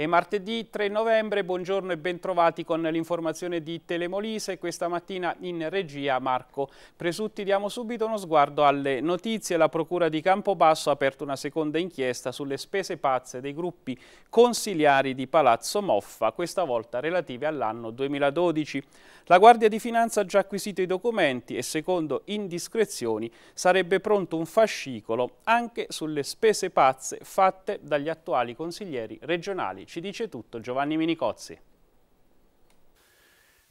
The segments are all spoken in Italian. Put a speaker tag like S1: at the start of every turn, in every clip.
S1: E martedì 3 novembre, buongiorno e bentrovati con l'informazione di Telemolise, questa mattina in regia Marco Presutti. Diamo subito uno sguardo alle notizie. La Procura di Campobasso ha aperto una seconda inchiesta sulle spese pazze dei gruppi consiliari di Palazzo Moffa, questa volta relative all'anno 2012. La Guardia di Finanza ha già acquisito i documenti e secondo indiscrezioni sarebbe pronto un fascicolo anche sulle spese pazze fatte dagli attuali consiglieri regionali. Ci dice tutto Giovanni Minicozzi.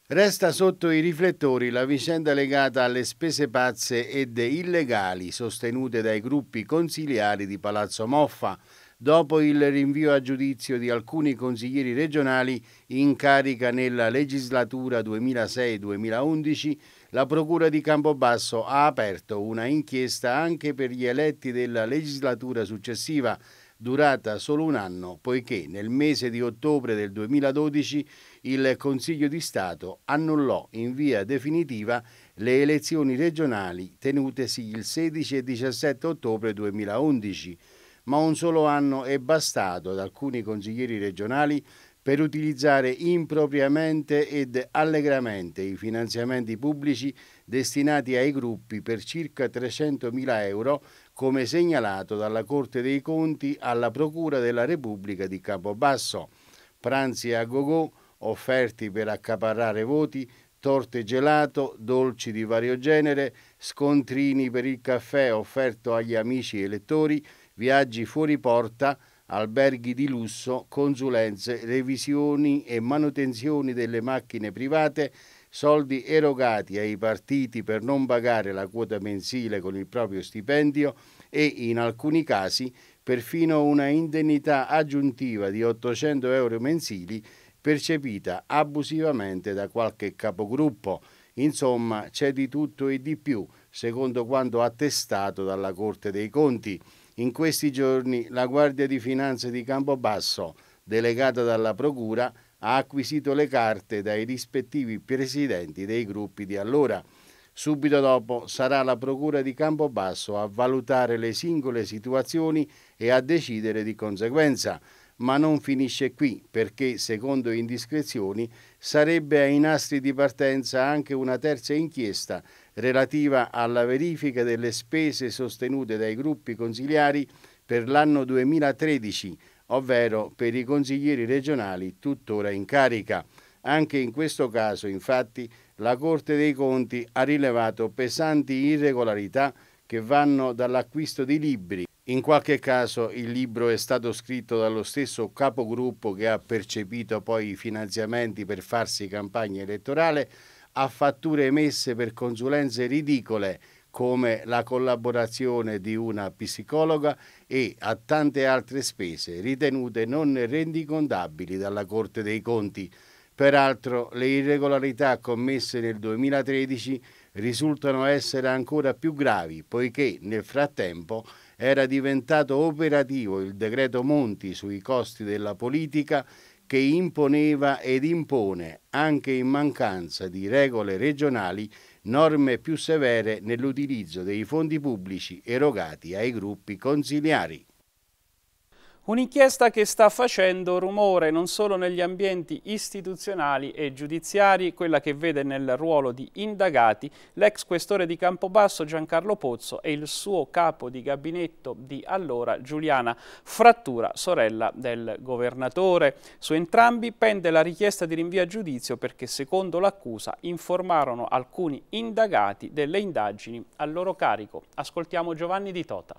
S2: Resta sotto i riflettori la vicenda legata alle spese pazze ed illegali sostenute dai gruppi consiliari di Palazzo Moffa dopo il rinvio a giudizio di alcuni consiglieri regionali in carica nella legislatura 2006-2011, la Procura di Campobasso ha aperto una inchiesta anche per gli eletti della legislatura successiva durata solo un anno, poiché nel mese di ottobre del 2012 il Consiglio di Stato annullò in via definitiva le elezioni regionali tenutesi il 16 e 17 ottobre 2011, ma un solo anno è bastato ad alcuni consiglieri regionali per utilizzare impropriamente ed allegramente i finanziamenti pubblici destinati ai gruppi per circa 300.000 euro, come segnalato dalla Corte dei Conti alla Procura della Repubblica di Capobasso. Pranzi a gogò, offerti per accaparrare voti, torte gelato, dolci di vario genere, scontrini per il caffè offerto agli amici elettori, viaggi fuori porta, alberghi di lusso, consulenze, revisioni e manutenzioni delle macchine private, soldi erogati ai partiti per non pagare la quota mensile con il proprio stipendio e in alcuni casi perfino una indennità aggiuntiva di 800 euro mensili percepita abusivamente da qualche capogruppo. Insomma, c'è di tutto e di più, secondo quanto attestato dalla Corte dei Conti. In questi giorni la Guardia di Finanza di Campobasso, delegata dalla Procura, ha acquisito le carte dai rispettivi presidenti dei gruppi di allora. Subito dopo sarà la Procura di Campobasso a valutare le singole situazioni e a decidere di conseguenza. Ma non finisce qui, perché, secondo indiscrezioni, sarebbe ai nastri di partenza anche una terza inchiesta relativa alla verifica delle spese sostenute dai gruppi consigliari per l'anno 2013, ovvero per i consiglieri regionali tuttora in carica. Anche in questo caso, infatti, la Corte dei Conti ha rilevato pesanti irregolarità che vanno dall'acquisto di libri. In qualche caso il libro è stato scritto dallo stesso capogruppo che ha percepito poi i finanziamenti per farsi campagna elettorale a fatture emesse per consulenze ridicole come la collaborazione di una psicologa e a tante altre spese ritenute non rendicontabili dalla Corte dei Conti. Peraltro le irregolarità commesse nel 2013 risultano essere ancora più gravi poiché nel frattempo era diventato operativo il decreto Monti sui costi della politica che imponeva ed impone, anche in mancanza di regole regionali, norme più severe nell'utilizzo dei fondi pubblici erogati ai gruppi consiliari.
S1: Un'inchiesta che sta facendo rumore non solo negli ambienti istituzionali e giudiziari, quella che vede nel ruolo di indagati l'ex questore di Campobasso Giancarlo Pozzo e il suo capo di gabinetto di allora Giuliana Frattura, sorella del governatore. Su entrambi pende la richiesta di rinvio a giudizio perché secondo l'accusa informarono alcuni indagati delle indagini a loro carico. Ascoltiamo Giovanni Di Tota.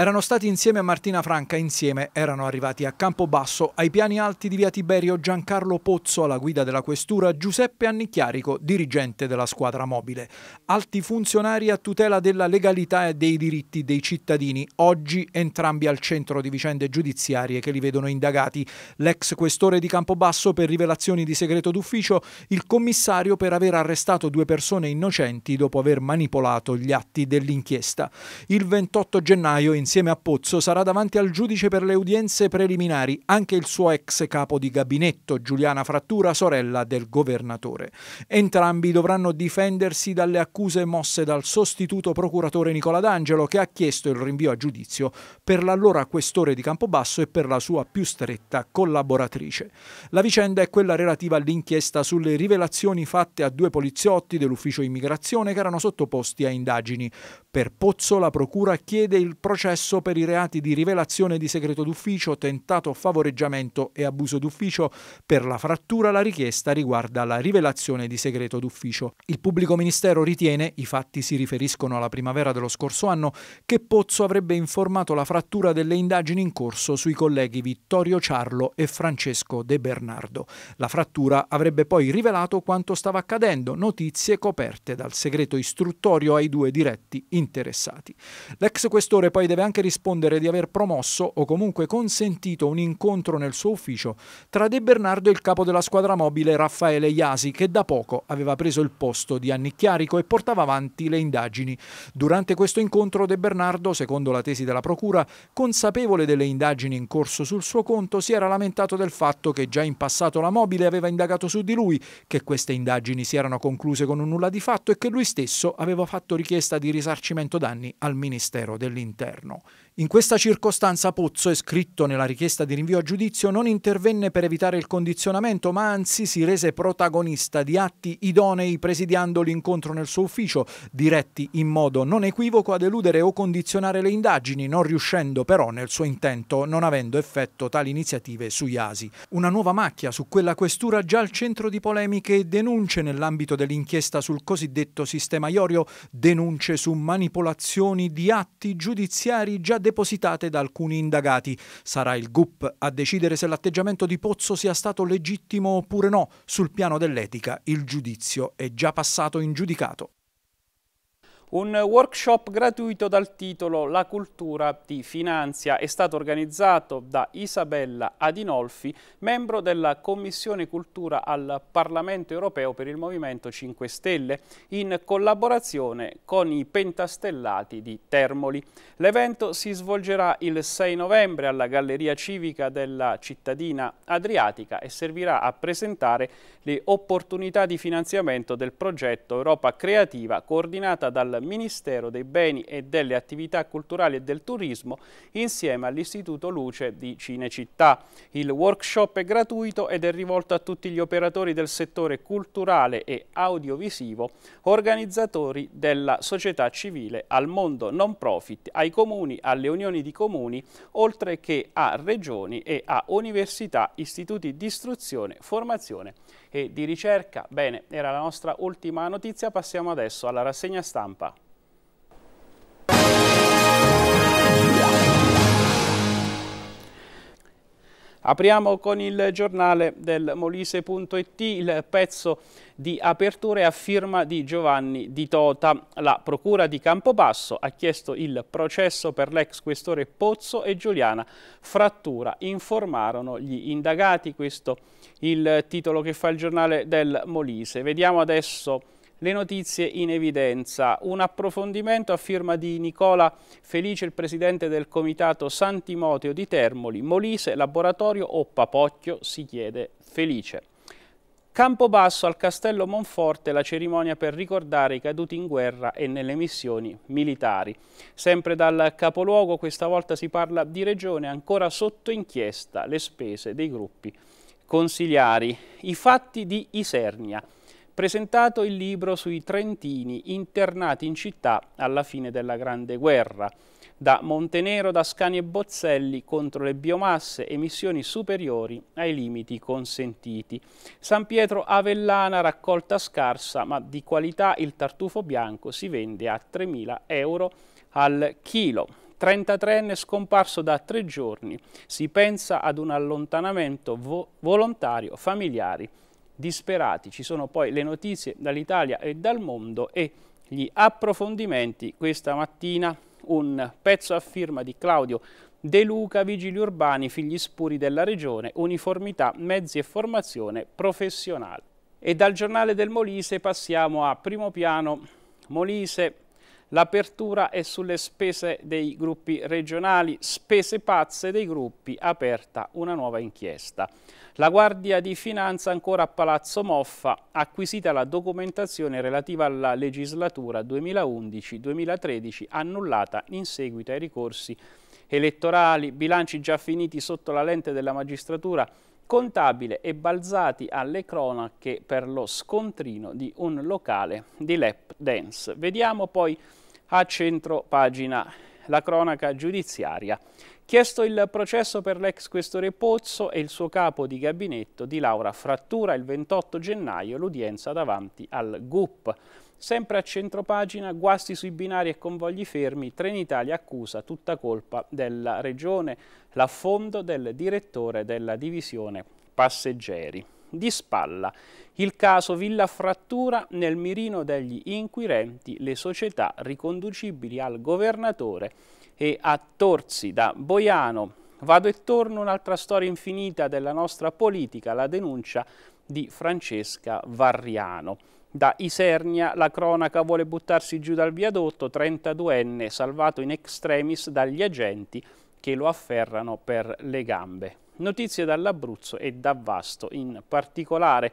S3: Erano stati insieme a Martina Franca, insieme erano arrivati a Campobasso, ai piani alti di via Tiberio Giancarlo Pozzo alla guida della questura Giuseppe Annicchiarico, dirigente della squadra mobile. Alti funzionari a tutela della legalità e dei diritti dei cittadini, oggi entrambi al centro di vicende giudiziarie che li vedono indagati. L'ex questore di Campobasso per rivelazioni di segreto d'ufficio, il commissario per aver arrestato due persone innocenti dopo aver manipolato gli atti dell'inchiesta. Il 28 gennaio in insieme a Pozzo, sarà davanti al giudice per le udienze preliminari anche il suo ex capo di gabinetto, Giuliana Frattura, sorella del governatore. Entrambi dovranno difendersi dalle accuse mosse dal sostituto procuratore Nicola D'Angelo, che ha chiesto il rinvio a giudizio per l'allora questore di Campobasso e per la sua più stretta collaboratrice. La vicenda è quella relativa all'inchiesta sulle rivelazioni fatte a due poliziotti dell'ufficio immigrazione che erano sottoposti a indagini per Pozzo la Procura chiede il processo per i reati di rivelazione di segreto d'ufficio, tentato favoreggiamento e abuso d'ufficio. Per la frattura la richiesta riguarda la rivelazione di segreto d'ufficio. Il pubblico ministero ritiene, i fatti si riferiscono alla primavera dello scorso anno, che Pozzo avrebbe informato la frattura delle indagini in corso sui colleghi Vittorio Ciarlo e Francesco De Bernardo. La frattura avrebbe poi rivelato quanto stava accadendo, notizie coperte dal segreto istruttorio ai due diretti in interessati. L'ex questore poi deve anche rispondere di aver promosso o comunque consentito un incontro nel suo ufficio tra De Bernardo e il capo della squadra mobile Raffaele Iasi, che da poco aveva preso il posto di Annicchiarico e portava avanti le indagini. Durante questo incontro De Bernardo, secondo la tesi della Procura, consapevole delle indagini in corso sul suo conto, si era lamentato del fatto che già in passato la mobile aveva indagato su di lui, che queste indagini si erano concluse con un nulla di fatto e che lui stesso aveva fatto richiesta di risarcimento risarcimento danni al Ministero dell'Interno. In questa circostanza Pozzo, è scritto nella richiesta di rinvio a giudizio, non intervenne per evitare il condizionamento, ma anzi si rese protagonista di atti idonei presidiando l'incontro nel suo ufficio, diretti in modo non equivoco ad eludere o condizionare le indagini, non riuscendo però nel suo intento, non avendo effetto tali iniziative sugli asi. Una nuova macchia su quella questura già al centro di polemiche e denunce nell'ambito dell'inchiesta sul cosiddetto sistema Iorio, denunce su manipolazioni di atti giudiziari già denunciati depositate da alcuni indagati. Sarà il GUP a decidere se l'atteggiamento di Pozzo sia stato legittimo oppure no. Sul piano dell'etica il giudizio è già passato in giudicato.
S1: Un workshop gratuito dal titolo La cultura ti finanzia è stato organizzato da Isabella Adinolfi, membro della Commissione Cultura al Parlamento Europeo per il Movimento 5 Stelle, in collaborazione con i Pentastellati di Termoli. L'evento si svolgerà il 6 novembre alla Galleria Civica della cittadina adriatica e servirà a presentare le opportunità di finanziamento del progetto Europa Creativa coordinata dal Ministero dei Beni e delle Attività Culturali e del Turismo insieme all'Istituto Luce di Cinecittà. Il workshop è gratuito ed è rivolto a tutti gli operatori del settore culturale e audiovisivo, organizzatori della società civile al mondo non profit, ai comuni, alle unioni di comuni, oltre che a regioni e a università, istituti di istruzione, formazione e di ricerca. Bene, era la nostra ultima notizia, passiamo adesso alla rassegna stampa. Apriamo con il giornale del Molise.it il pezzo di apertura a firma di Giovanni Di Tota. La Procura di Campobasso ha chiesto il processo per l'ex questore Pozzo e Giuliana Frattura. Informarono gli indagati, questo il titolo che fa il giornale del Molise. Vediamo adesso le notizie in evidenza. Un approfondimento a firma di Nicola Felice, il presidente del comitato San Timoteo di Termoli, Molise, Laboratorio o Papocchio, si chiede Felice. Campobasso al Castello Monforte la cerimonia per ricordare i caduti in guerra e nelle missioni militari. Sempre dal capoluogo questa volta si parla di regione ancora sotto inchiesta le spese dei gruppi consigliari. I fatti di Isernia presentato il libro sui trentini internati in città alla fine della Grande Guerra, da Montenero, Dascani e Bozzelli contro le biomasse, emissioni superiori ai limiti consentiti. San Pietro Avellana, raccolta scarsa ma di qualità, il tartufo bianco si vende a 3.000 euro al chilo. 33enne scomparso da tre giorni, si pensa ad un allontanamento vo volontario familiari disperati. Ci sono poi le notizie dall'Italia e dal mondo e gli approfondimenti questa mattina. Un pezzo a firma di Claudio De Luca, vigili urbani, figli spuri della regione, uniformità, mezzi e formazione professionale. E dal giornale del Molise passiamo a primo piano Molise L'apertura è sulle spese dei gruppi regionali, spese pazze dei gruppi, aperta una nuova inchiesta. La Guardia di Finanza ancora a Palazzo Moffa, acquisita la documentazione relativa alla legislatura 2011-2013 annullata in seguito ai ricorsi elettorali, bilanci già finiti sotto la lente della magistratura contabile e balzati alle cronache per lo scontrino di un locale di lap dance. Vediamo poi a centro pagina la cronaca giudiziaria. Chiesto il processo per l'ex questore Pozzo e il suo capo di gabinetto di Laura Frattura il 28 gennaio l'udienza davanti al GUP. Sempre a centro pagina, guasti sui binari e convogli fermi, Trenitalia accusa tutta colpa della regione, l'affondo del direttore della divisione passeggeri di spalla. Il caso Villa Frattura nel mirino degli inquirenti le società riconducibili al governatore e a Torsi da Boiano. Vado e torno un'altra storia infinita della nostra politica, la denuncia di Francesca Varriano. Da Isernia la cronaca vuole buttarsi giù dal viadotto, 32enne salvato in extremis dagli agenti che lo afferrano per le gambe. Notizie dall'Abruzzo e da Vasto in particolare.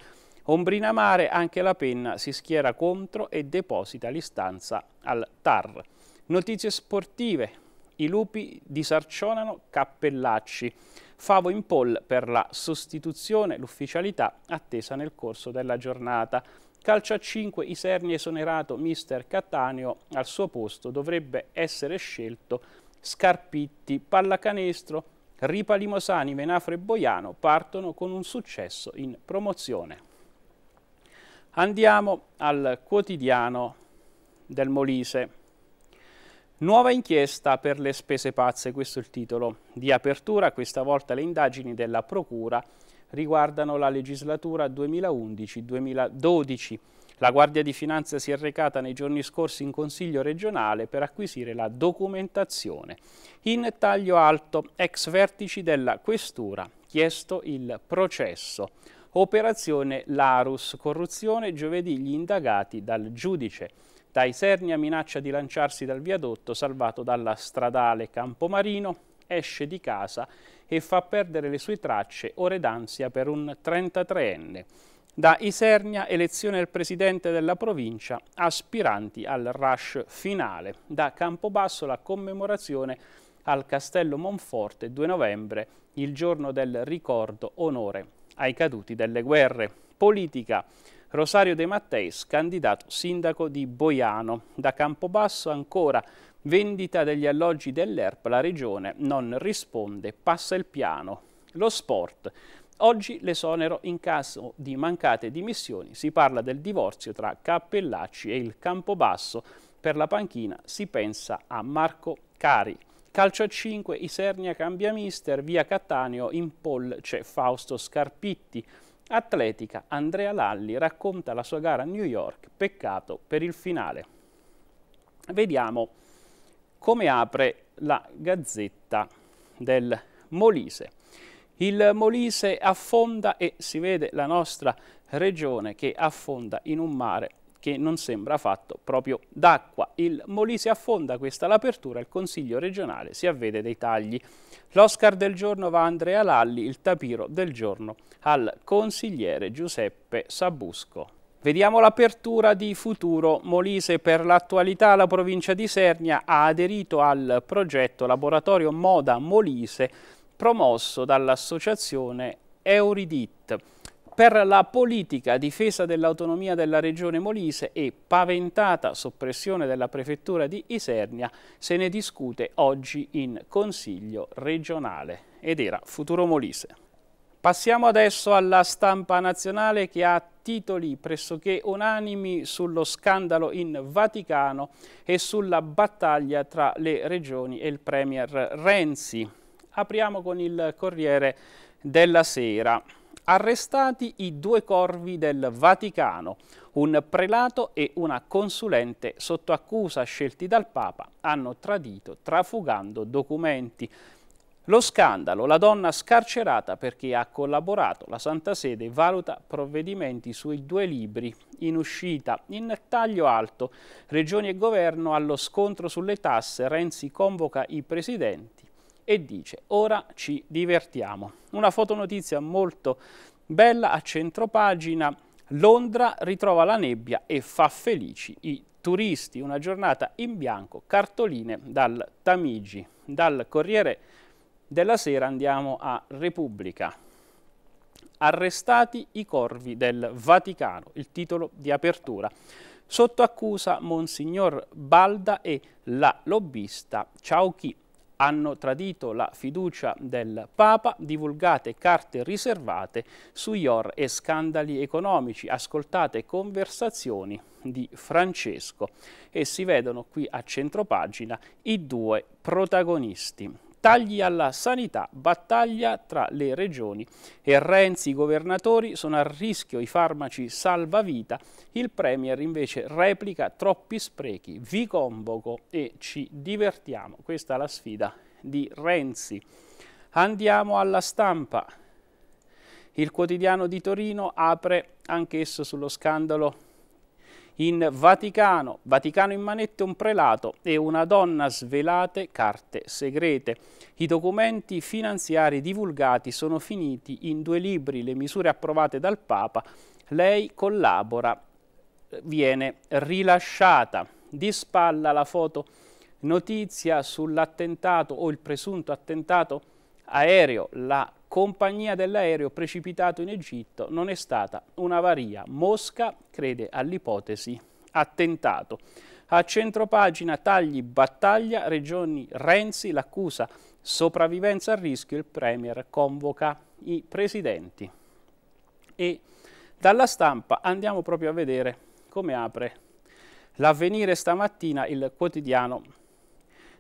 S1: Ombrina Mare anche la penna si schiera contro e deposita l'istanza al TAR. Notizie sportive. I lupi disarcionano Cappellacci. Favo in poll per la sostituzione, l'ufficialità attesa nel corso della giornata. Calcio a 5, Iserni esonerato, mister Cattaneo al suo posto dovrebbe essere scelto Scarpitti, pallacanestro, Ripa Limosani, Menafro e Boiano partono con un successo in promozione. Andiamo al quotidiano del Molise. Nuova inchiesta per le spese pazze, questo è il titolo di apertura. Questa volta le indagini della Procura riguardano la legislatura 2011-2012. La Guardia di Finanza si è recata nei giorni scorsi in Consiglio regionale per acquisire la documentazione. In taglio alto, ex vertici della Questura, chiesto il processo. Operazione Larus, corruzione, giovedì gli indagati dal giudice. Taisernia minaccia di lanciarsi dal viadotto salvato dalla stradale Campomarino, esce di casa e fa perdere le sue tracce ore d'ansia per un 33enne. Da Isernia, elezione del presidente della provincia, aspiranti al rush finale. Da Campobasso la commemorazione al Castello Monforte, 2 novembre, il giorno del ricordo onore ai caduti delle guerre. Politica. Rosario De Matteis, candidato sindaco di Boiano. Da Campobasso ancora vendita degli alloggi dell'ERP, la regione non risponde, passa il piano. Lo sport. Oggi l'esonero in caso di mancate dimissioni. Si parla del divorzio tra Cappellacci e il Campobasso. Per la panchina si pensa a Marco Cari. Calcio a 5, Isernia cambia mister, via Cattaneo, in poll c'è Fausto Scarpitti. Atletica, Andrea Lalli racconta la sua gara a New York, peccato per il finale. Vediamo come apre la Gazzetta del Molise il Molise affonda e si vede la nostra regione che affonda in un mare che non sembra fatto proprio d'acqua. Il Molise affonda, questa l'apertura, il Consiglio regionale si avvede dei tagli. L'Oscar del giorno va a Andrea Lalli, il tapiro del giorno al consigliere Giuseppe Sabusco. Vediamo l'apertura di Futuro Molise. Per l'attualità la provincia di Sernia ha aderito al progetto Laboratorio Moda Molise promosso dall'associazione Euridit per la politica difesa dell'autonomia della regione Molise e paventata soppressione della prefettura di Isernia se ne discute oggi in Consiglio regionale ed era Futuro Molise. Passiamo adesso alla stampa nazionale che ha titoli pressoché unanimi sullo scandalo in Vaticano e sulla battaglia tra le regioni e il Premier Renzi. Apriamo con il Corriere della Sera. Arrestati i due corvi del Vaticano, un prelato e una consulente sotto accusa scelti dal Papa hanno tradito trafugando documenti. Lo scandalo, la donna scarcerata perché ha collaborato, la Santa Sede valuta provvedimenti sui due libri in uscita. In taglio alto, regioni e governo allo scontro sulle tasse, Renzi convoca i presidenti e dice ora ci divertiamo. Una fotonotizia molto bella a centropagina, Londra ritrova la nebbia e fa felici i turisti, una giornata in bianco, cartoline dal Tamigi. Dal Corriere della Sera andiamo a Repubblica. Arrestati i corvi del Vaticano, il titolo di apertura. Sotto accusa Monsignor Balda e la lobbista Ciao Chi hanno tradito la fiducia del Papa, divulgate carte riservate su IOR e scandali economici, ascoltate conversazioni di Francesco e si vedono qui a centropagina i due protagonisti. Tagli alla sanità, battaglia tra le regioni e Renzi, i governatori, sono a rischio i farmaci salvavita, il Premier invece replica troppi sprechi, vi convoco e ci divertiamo. Questa è la sfida di Renzi. Andiamo alla stampa. Il quotidiano di Torino apre anch'esso sullo scandalo in Vaticano, Vaticano in manette un prelato e una donna svelate carte segrete. I documenti finanziari divulgati sono finiti in due libri, le misure approvate dal Papa, lei collabora, viene rilasciata, di spalla la foto notizia sull'attentato o il presunto attentato aereo, la compagnia dell'aereo precipitato in Egitto non è stata un'avaria. Mosca crede all'ipotesi attentato. A centropagina tagli battaglia, regioni Renzi l'accusa sopravvivenza a rischio, il Premier convoca i presidenti. E dalla stampa andiamo proprio a vedere come apre l'avvenire stamattina il quotidiano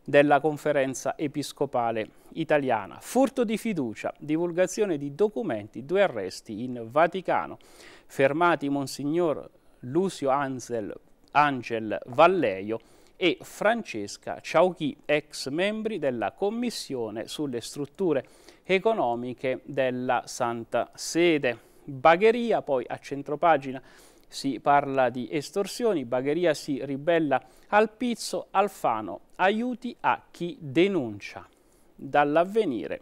S1: della conferenza episcopale italiana. Furto di fiducia, divulgazione di documenti, due arresti in Vaticano. Fermati Monsignor Lucio Ansel, Angel Valleio e Francesca Ciauchi, ex membri della Commissione sulle strutture economiche della Santa Sede. Bagheria poi a centropagina si parla di estorsioni, Bagheria si ribella al pizzo, Alfano aiuti a chi denuncia. Dall'avvenire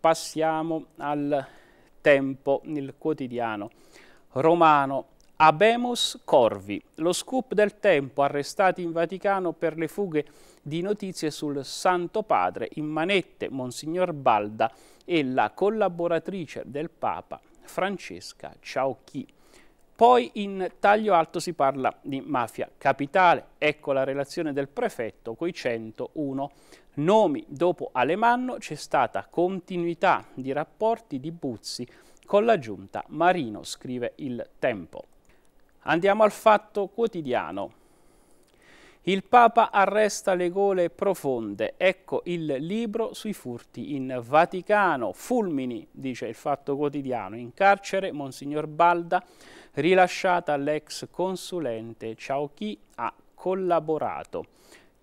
S1: passiamo al tempo, nel quotidiano romano. Abemus Corvi, lo scoop del tempo, arrestati in Vaticano per le fughe di notizie sul Santo Padre, in manette Monsignor Balda e la collaboratrice del Papa Francesca Ciauchi. Poi in taglio alto si parla di mafia capitale, ecco la relazione del prefetto coi 101 nomi. Dopo Alemanno c'è stata continuità di rapporti di Buzzi con la giunta Marino, scrive il Tempo. Andiamo al fatto quotidiano. Il Papa arresta le gole profonde, ecco il libro sui furti in Vaticano. Fulmini, dice il Fatto Quotidiano, in carcere Monsignor Balda, rilasciata l'ex consulente Ciao chi ha collaborato.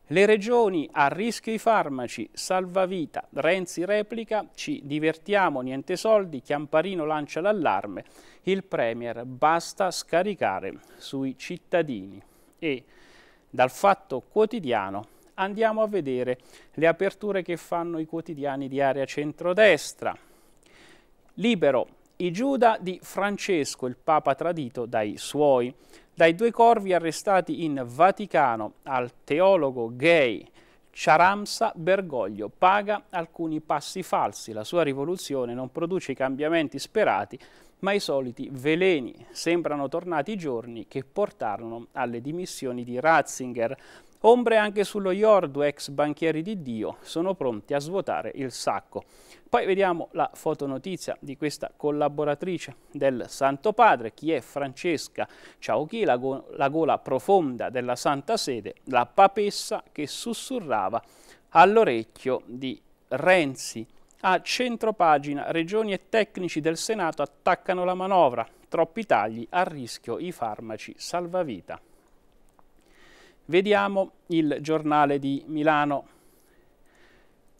S1: Le regioni a rischio i farmaci, salvavita, Renzi replica, ci divertiamo, niente soldi, Chiamparino lancia l'allarme, il Premier basta scaricare sui cittadini. E dal fatto quotidiano andiamo a vedere le aperture che fanno i quotidiani di area centrodestra. Libero, i Giuda di Francesco, il Papa tradito dai suoi, dai due corvi arrestati in Vaticano al teologo gay Ciaramsa Bergoglio paga alcuni passi falsi, la sua rivoluzione non produce i cambiamenti sperati ma i soliti veleni sembrano tornati i giorni che portarono alle dimissioni di Ratzinger. Ombre anche sullo Iordu, ex banchieri di Dio, sono pronti a svuotare il sacco. Poi vediamo la fotonotizia di questa collaboratrice del Santo Padre, chi è Francesca Ciauchi, la, go la gola profonda della Santa Sede, la papessa che sussurrava all'orecchio di Renzi. A centro pagina, regioni e tecnici del Senato attaccano la manovra, troppi tagli, a rischio i farmaci salvavita. Vediamo il giornale di Milano.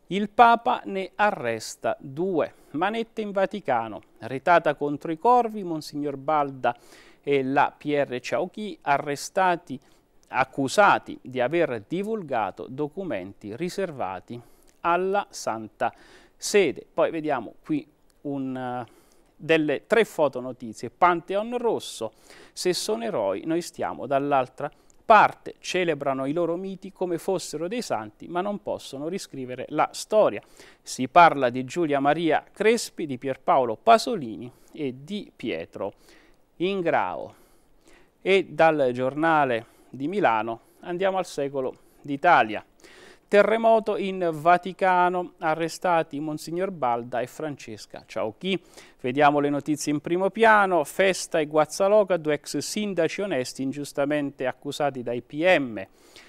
S1: Il Papa ne arresta due. Manette in Vaticano, retata contro i corvi, Monsignor Balda e la PR Ciauchi arrestati, accusati di aver divulgato documenti riservati alla Santa Chiesa sede. Poi vediamo qui un, eh, delle tre fotonotizie, Pantheon Rosso, se sono eroi noi stiamo dall'altra parte, celebrano i loro miti come fossero dei santi ma non possono riscrivere la storia. Si parla di Giulia Maria Crespi, di Pierpaolo Pasolini e di Pietro Ingrao. E dal giornale di Milano andiamo al secolo d'Italia. Terremoto in Vaticano, arrestati Monsignor Balda e Francesca Ciao Vediamo le notizie in primo piano, Festa e Guazzaloca, due ex sindaci onesti ingiustamente accusati dai PM.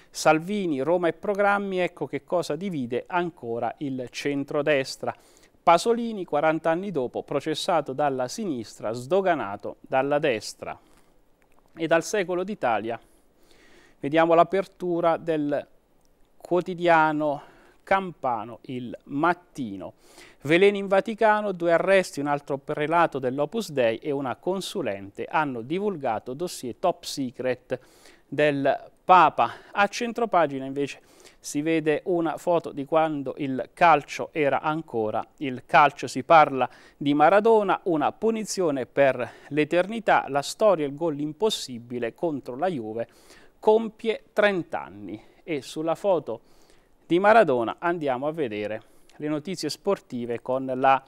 S1: Salvini, Roma e programmi, ecco che cosa divide ancora il centrodestra. Pasolini, 40 anni dopo, processato dalla sinistra, sdoganato dalla destra. E dal secolo d'Italia vediamo l'apertura del quotidiano campano il mattino. Veleni in Vaticano, due arresti, un altro prelato dell'Opus Dei e una consulente hanno divulgato dossier top secret del Papa. A centropagina invece si vede una foto di quando il calcio era ancora il calcio. Si parla di Maradona, una punizione per l'eternità, la storia, il gol impossibile contro la Juve, compie 30 anni e sulla foto di Maradona andiamo a vedere le notizie sportive con la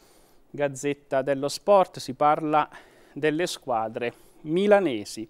S1: Gazzetta dello Sport, si parla delle squadre milanesi.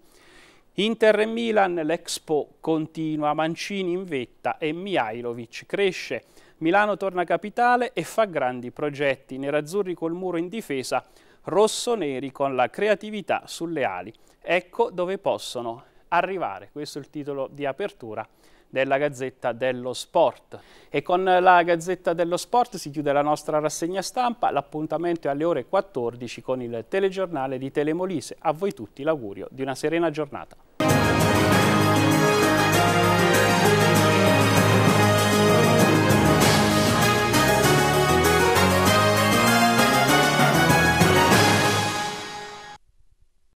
S1: Inter e Milan, l'Expo continua, Mancini in vetta e Mihailovic cresce. Milano torna capitale e fa grandi progetti, nerazzurri col muro in difesa, rossoneri con la creatività sulle ali. Ecco dove possono arrivare, questo è il titolo di apertura della Gazzetta dello Sport. E con la Gazzetta dello Sport si chiude la nostra rassegna stampa, l'appuntamento è alle ore 14 con il telegiornale di Telemolise. A voi tutti l'augurio di una serena giornata.